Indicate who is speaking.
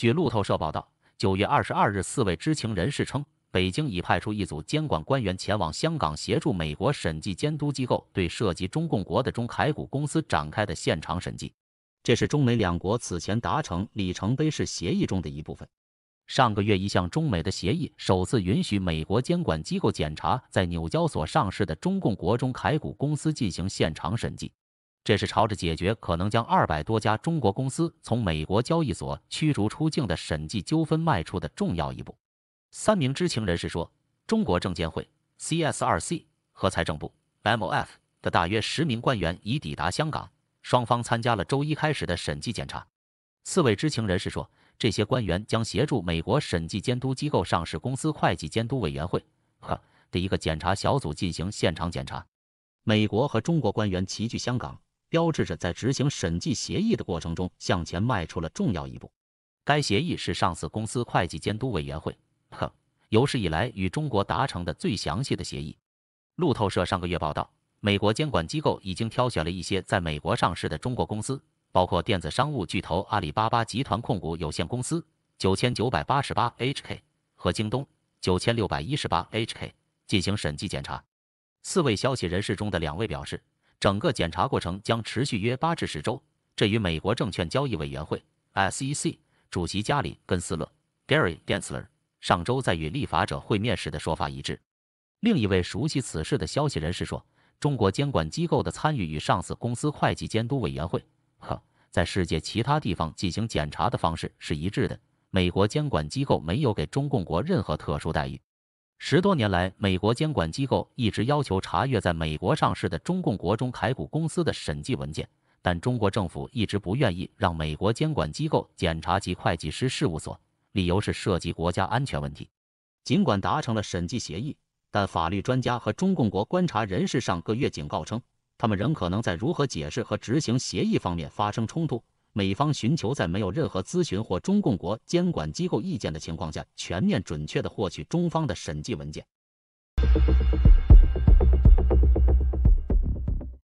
Speaker 1: 据路透社报道，九月二十二日，四位知情人士称，北京已派出一组监管官员前往香港，协助美国审计监督机构对涉及中共国的中凯股公司展开的现场审计。这是中美两国此前达成里程碑式协议中的一部分。上个月，一项中美的协议首次允许美国监管机构检查在纽交所上市的中共国中凯股公司进行现场审计。这是朝着解决可能将二百多家中国公司从美国交易所驱逐出境的审计纠纷迈出的重要一步。三名知情人士说，中国证监会 （CSRC） 和财政部 （MOF） 的大约十名官员已抵达香港，双方参加了周一开始的审计检查。四位知情人士说，这些官员将协助美国审计监督机构上市公司会计监督委员会 s 的一个检查小组进行现场检查。美国和中国官员齐聚香港。标志着在执行审计协议的过程中向前迈出了重要一步。该协议是上市公司会计监督委员会有史以来与中国达成的最详细的协议。路透社上个月报道，美国监管机构已经挑选了一些在美国上市的中国公司，包括电子商务巨头阿里巴巴集团控股有限公司九九千百八十八 h k 和京东九千六百一十八 h k 进行审计检查。四位消息人士中的两位表示。整个检查过程将持续约八至十周，这与美国证券交易委员会 （SEC） 主席加里·根斯勒 （Gary Gensler） 上周在与立法者会面时的说法一致。另一位熟悉此事的消息人士说，中国监管机构的参与与上市公司会计监督委员会在世界其他地方进行检查的方式是一致的。美国监管机构没有给中共国任何特殊待遇。十多年来，美国监管机构一直要求查阅在美国上市的中共国中凯股公司的审计文件，但中国政府一直不愿意让美国监管机构检查其会计师事务所，理由是涉及国家安全问题。尽管达成了审计协议，但法律专家和中共国观察人士上个月警告称，他们仍可能在如何解释和执行协议方面发生冲突。美方寻求在没有任何咨询或中共国监管机构意见的情况下，全面准确地获取中方的审计文件。